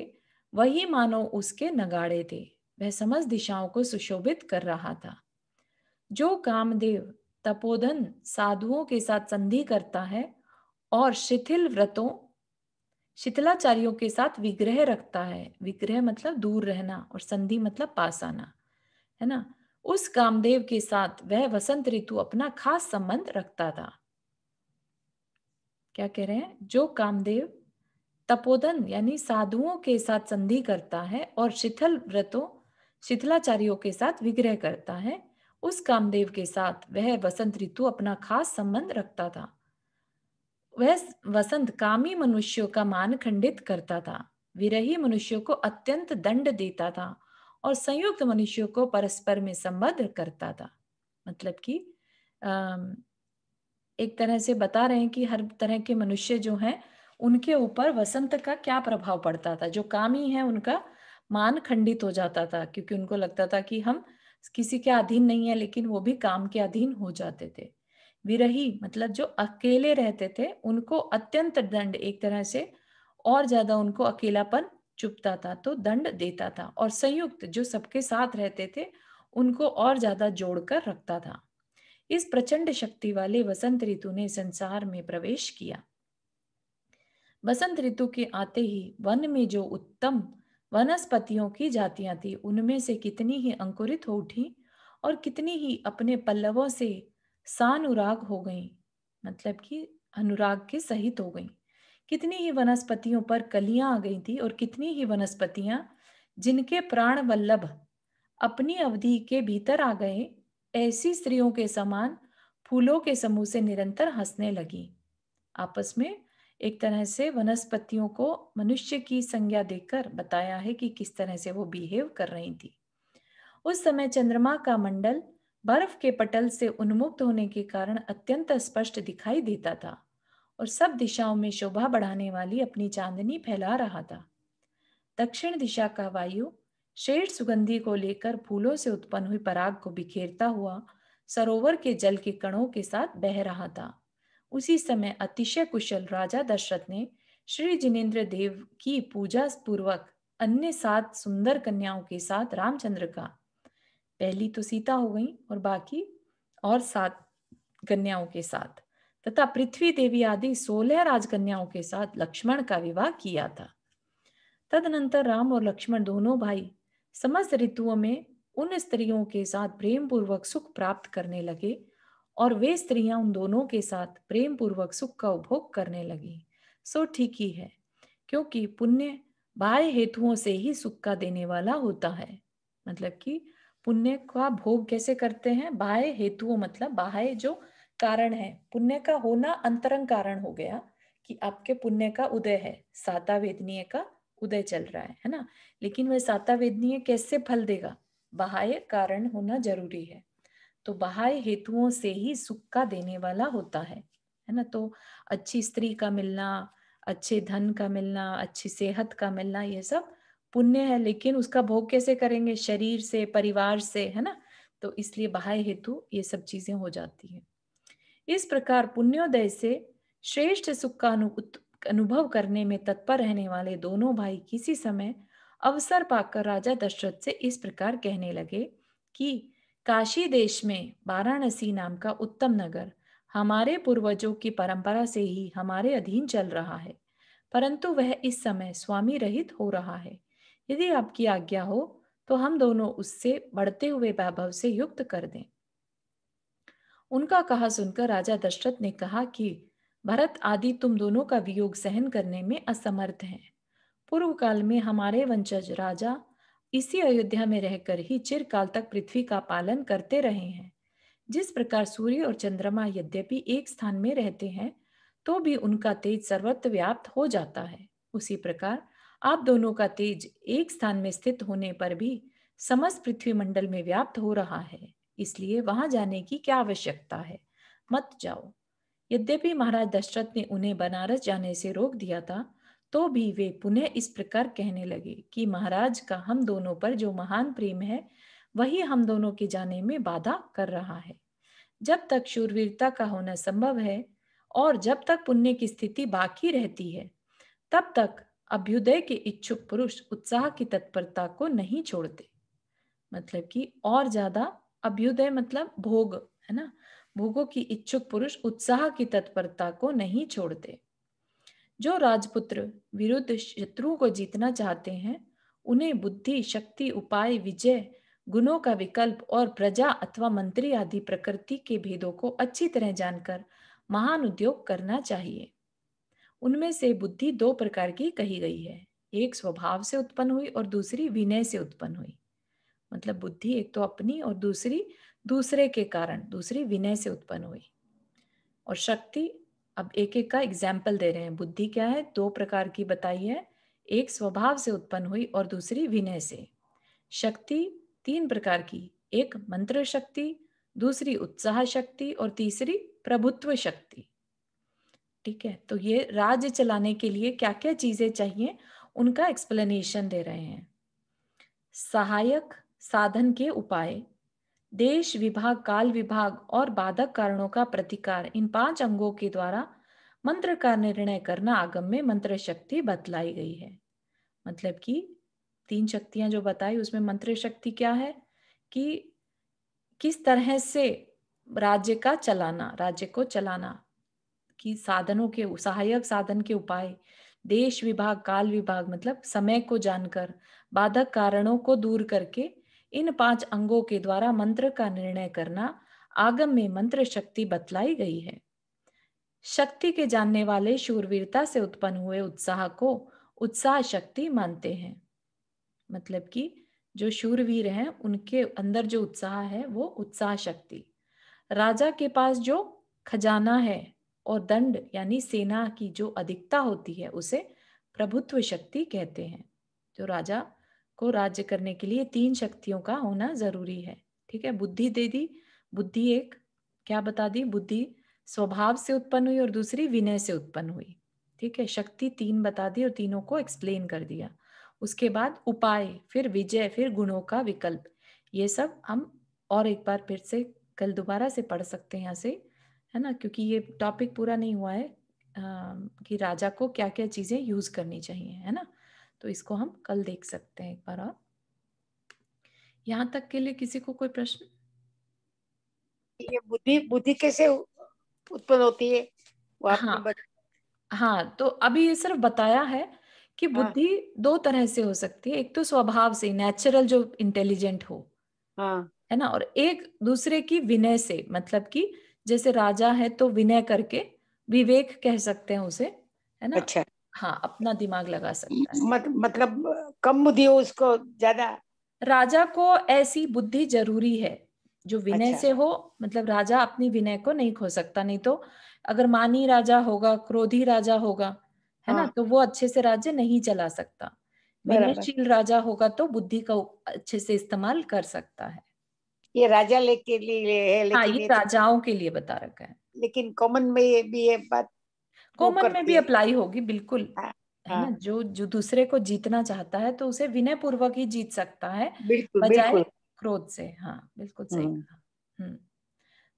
वही मानो उसके नगाड़े थे वह समस्त दिशाओं को सुशोभित कर रहा था जो कामदेव तपोधन साधुओं के साथ संधि करता है और शिथिल व्रतों शिथिलाचार्यों के साथ विग्रह रखता है विग्रह मतलब दूर रहना और संधि मतलब पास आना है ना उस कामदेव के साथ वह वसंत ऋतु अपना खास संबंध रखता था क्या कह रहे हैं जो कामदेव तपोदन यानी साधुओं के साथ संधि करता है और शिथिल व्रतों शिथिलाचार्यों के साथ विग्रह करता है उस कामदेव के साथ वह वसंत ऋतु अपना खास संबंध रखता था वह वसंत कामी मनुष्यों का मान खंडित करता था विरही मनुष्यों को अत्यंत दंड देता था और संयुक्त मनुष्यों को परस्पर में संबद्ध करता था मतलब कि एक तरह से बता रहे हैं कि हर तरह के मनुष्य जो हैं उनके ऊपर वसंत का क्या प्रभाव पड़ता था जो कामी है उनका मान खंडित हो जाता था क्योंकि उनको लगता था कि हम किसी के अधीन नहीं है लेकिन वो भी काम के अधीन हो जाते थे विरही मतलब जो अकेले रहते थे उनको अत्यंत दंड एक तरह से और ज्यादा उनको अकेलापन चुपता था तो दंड देता था और संयुक्त जो सबके साथ रहते थे उनको और ज्यादा जोड़कर रखता था इस प्रचंड शक्ति वाले वसंत ऋतु ने संसार में प्रवेश किया बसंत ऋतु के आते ही वन में जो उत्तम वनस्पतियों की जातियां थी उनमें से कितनी ही अंकुरित हो उठी और कितनी ही अपने पल्लवों से सानुराग हो गई मतलब कि अनुराग के सहित हो गई कितनी ही वनस्पतियों पर कलियां आ गई थी और कितनी ही वनस्पतियां जिनके प्राण वल्लभ अपनी अवधि के भीतर आ गए ऐसी स्त्रियों के समान फूलों के समूह से निरंतर हंसने लगी आपस में एक तरह से वनस्पतियों को मनुष्य की संज्ञा देकर बताया है कि किस तरह से वो बिहेव कर रही थी उस समय चंद्रमा का मंडल बर्फ के पटल से उन्मुक्त होने के कारण अत्यंत स्पष्ट दिखाई देता था और सब दिशाओं में शोभा बढ़ाने वाली अपनी चांदनी फैला रहा था दक्षिण दिशा का वायु शेर सुगंधी को लेकर फूलों से उत्पन्न हुई पराग को बिखेरता हुआ सरोवर के जल के कणों के साथ बह रहा था उसी समय अतिशय कुशल राजा दशरथ ने श्री जिनेन्द्र देव की पूजा पूर्वक अन्य सात सुंदर कन्याओं के साथ रामचंद्र का पहली तो सीता हो गई और बाकी और सात कन्याओं के साथ तथा पृथ्वी देवी आदि सोलह राजकन्याओं के साथ लक्ष्मण का विवाह किया था तदनंतर राम और लक्ष्मण दोनों भाई समस्त ऋतुओं में उन स्त्रियों के साथ प्रेम पूर्वक सुख प्राप्त करने लगे और वे स्त्रियां उन दोनों के साथ प्रेम पूर्वक सुख का उपभोग करने लगी सो ठीक ही है क्योंकि पुण्य बाह्य हेतुओं से ही सुख का देने वाला होता है मतलब कि पुण्य का भोग कैसे करते हैं बाह्य हेतुओं मतलब बाह्य जो कारण है पुण्य का होना अंतरंग कारण हो गया कि आपके पुण्य का उदय है साता वेदनीय का उदय चल रहा है है ना लेकिन वह साता वेदनीय कैसे फल देगा बाह्य कारण होना जरूरी है तो बाह्य हेतुओं से ही सुख का देने वाला होता है है ना तो अच्छी स्त्री का मिलना अच्छे धन का मिलना अच्छी सेहत का मिलना ये सब पुण्य है लेकिन उसका भोग कैसे करेंगे शरीर से परिवार से है ना तो इसलिए बाह्य हेतु ये सब चीजें हो जाती है इस प्रकार पुण्योदय से श्रेष्ठ सुख का अनु अनुभव करने में तत्पर रहने वाले दोनों भाई किसी समय अवसर पाकर राजा दशरथ से इस प्रकार कहने लगे कि काशी देश में वाराणसी नाम का उत्तम नगर हमारे पूर्वजों की परंपरा से ही हमारे अधीन चल रहा है परंतु वह इस समय स्वामी रहित हो रहा है यदि आपकी आज्ञा हो तो हम दोनों उससे बढ़ते हुए वैभव से युक्त कर दें उनका कहा सुनकर राजा दशरथ ने कहा कि भरत आदि तुम दोनों का वियोग सहन करने में असमर्थ हैं पूर्व काल में हमारे वंशज राजा इसी अयोध्या में रहकर ही चिरकाल तक पृथ्वी का पालन करते रहे हैं जिस प्रकार सूर्य और चंद्रमा यद्यपि एक स्थान में रहते हैं तो भी उनका तेज सर्वत्र व्याप्त हो जाता है उसी प्रकार आप दोनों का तेज एक स्थान में स्थित होने पर भी समस्त पृथ्वी मंडल में व्याप्त हो रहा है इसलिए वहां जाने की क्या आवश्यकता है मत जाओ यद्यपि महाराज दशरथ ने उन्हें बनारस जाने से रोक दिया था तो भी वे पुनः इस प्रकार कहने लगे कि महाराज का हम दोनों पर जो महान प्रेम है वही हम दोनों के जाने में बाधा कर रहा है जब तक शूरवीरता का होना संभव है और जब तक पुण्य की स्थिति बाकी रहती है तब तक अभ्युदय के इच्छुक पुरुष उत्साह की तत्परता को नहीं छोड़ते मतलब कि और ज्यादा अभ्युदय मतलब भोग है ना भोगों की इच्छुक पुरुष उत्साह की तत्परता को नहीं छोड़ते जो राजपुत्र विरुद्ध शत्रु को जीतना चाहते हैं उन्हें बुद्धि शक्ति उपाय विजय गुणों का विकल्प और प्रजा अथवा मंत्री आदि प्रकृति के भेदों को अच्छी तरह जानकर महान उद्योग करना चाहिए उनमें से बुद्धि दो प्रकार की कही गई है एक स्वभाव से उत्पन्न हुई और दूसरी विनय से उत्पन्न हुई मतलब बुद्धि एक तो अपनी और दूसरी दूसरे के कारण दूसरी विनय से उत्पन्न हुई और शक्ति अब एक एक का एग्जाम्पल दे रहे हैं बुद्धि क्या है दो प्रकार की बताई है एक स्वभाव से उत्पन्न हुई और दूसरी विनय से शक्ति तीन प्रकार की एक मंत्र शक्ति दूसरी उत्साह शक्ति और तीसरी प्रभुत्व शक्ति ठीक है तो ये राज्य चलाने के लिए क्या क्या चीजें चाहिए उनका एक्सप्लेनेशन दे रहे हैं सहायक साधन के उपाय देश विभाग काल विभाग और बाधक कारणों का प्रतिकार इन पांच अंगों के द्वारा मंत्र का निर्णय करना आगम में मंत्र शक्ति बतलाई गई है मतलब कि तीन शक्तियां जो बताई उसमें मंत्र शक्ति क्या है कि किस तरह से राज्य का चलाना राज्य को चलाना कि साधनों के सहायक साधन के उपाय देश विभाग काल विभाग मतलब समय को जानकर बाधक कारणों को दूर करके इन पांच अंगों के द्वारा मंत्र का निर्णय करना आगम में मंत्र शक्ति बतलाई गई है शक्ति के जानने वाले शूरवीरता से उत्पन्न हुए उत्साह को उत्साह शक्ति मानते हैं मतलब कि जो शूरवीर हैं उनके अंदर जो उत्साह है वो उत्साह शक्ति राजा के पास जो खजाना है और दंड यानी सेना की जो अधिकता होती है उसे प्रभुत्व शक्ति कहते हैं जो राजा को राज्य करने के लिए तीन शक्तियों का होना जरूरी है ठीक है बुद्धि दे दी बुद्धि एक क्या बता दी बुद्धि स्वभाव से उत्पन्न हुई और दूसरी विनय से उत्पन्न हुई ठीक है शक्ति तीन बता दी और तीनों को एक्सप्लेन कर दिया उसके बाद उपाय फिर विजय फिर गुणों का विकल्प ये सब हम और एक बार फिर से कल दोबारा से पढ़ सकते हैं यहाँ से है ना क्योंकि ये टॉपिक पूरा नहीं हुआ है आ, कि राजा को क्या क्या चीज़ें यूज़ करनी चाहिए है ना तो इसको हम कल देख सकते हैं एक बार और यहाँ तक के लिए किसी को कोई प्रश्न ये बुद्धि बुद्धि कैसे उत्पन्न होती है हाँ, बत... हाँ तो अभी ये सिर्फ बताया है कि हाँ। बुद्धि दो तरह से हो सकती है एक तो स्वभाव से नेचुरल जो इंटेलिजेंट हो हाँ, है ना और एक दूसरे की विनय से मतलब कि जैसे राजा है तो विनय करके विवेक कह सकते हैं उसे है ना अच्छा हाँ अपना दिमाग लगा सकता है मत, मतलब कम बुद्धि हो उसको ज्यादा राजा को ऐसी बुद्धि जरूरी है जो विनय अच्छा। से हो मतलब राजा अपनी विनय को नहीं खो सकता नहीं तो अगर मानी राजा होगा क्रोधी राजा होगा है हाँ। ना तो वो अच्छे से राज्य नहीं चला सकता विनयशील राजा होगा तो बुद्धि का अच्छे से इस्तेमाल कर सकता है ये राजा ले के लिए है हाँ, लेकिन हाँ, ये, ये तो राजाओं के लिए बता रखा है लेकिन कॉमन में ये भी ये बात कॉमन में भी अप्लाई होगी बिल्कुल हाँ, है ना हाँ। जो जो दूसरे को जीतना चाहता है तो उसे विनय पूर्वक ही जीत सकता है बजाय क्रोध से हाँ बिल्कुल सही हम्म। कहा हम्म।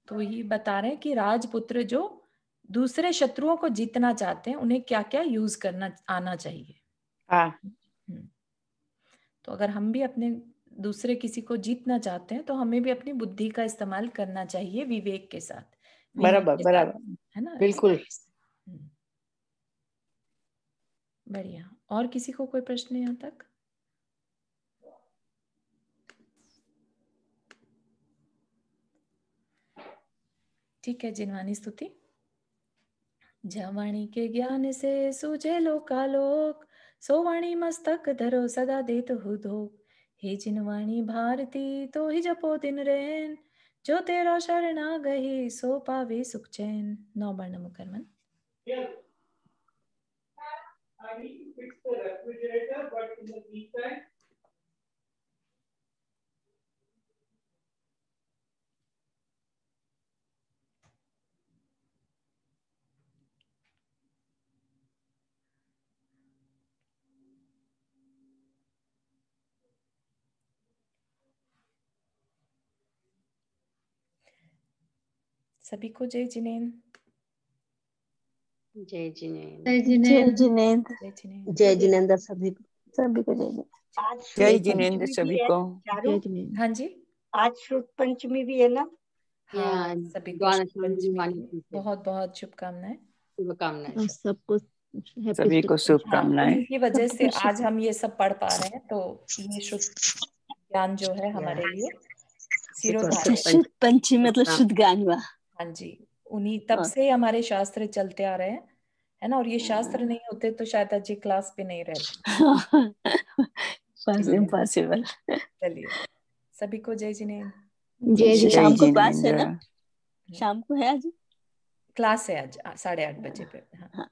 तो ये बता रहे हैं कि राजपुत्र जो दूसरे शत्रुओं को जीतना चाहते हैं उन्हें क्या क्या यूज करना आना चाहिए हाँ। हम्म। तो अगर हम भी अपने दूसरे किसी को जीतना चाहते हैं तो हमें भी अपनी बुद्धि का इस्तेमाल करना चाहिए विवेक के साथ बराबर बराबर है ना बिल्कुल बढ़िया और किसी को कोई प्रश्न यहाँ तक ठीक है जिनवानी स्तुति जवाणी के ज्ञान से सूझे लोकालोक सोवाणी मस्तक धरो सदा देत हु हे जिनवाणी भारती तो ही जपो दिन रेन जो तेरा शरण आ गही सो पावे सुख चैन नौ बर्ण मुकरमन yeah. I need to fix the refrigerator, but in the meantime, सभी को जय जिनेन जय जय जिनेन्द्र जय सभी सभी को जय जय जिनेन्द्र सभी को हाँ जी आज श्रुत पंचमी भी है ना हाँ सभी बहुत बहुत शुभकामनाएं शुभकामनाएं सबको सभी को शुभकामनाएं ये वजह से आज हम ये सब पढ़ पा रहे हैं तो ये शुद्ध ज्ञान जो है हमारे लिए शुद्ध पंची मतलब हाँ। शुद्ध ज्ञान हुआ हाँ जी उन्हीं तब हाँ। से हमारे शास्त्र चलते आ रहे हैं है ना और ये शास्त्र नहीं होते तो शायद अच्छी क्लास पे नहीं रहते इम्पॉसिबल चलिए सभी को जय ने जय जी शाम को क्लास है ना शाम को है आज क्लास है आज साढ़े आठ बजे पे हाँ, हाँ।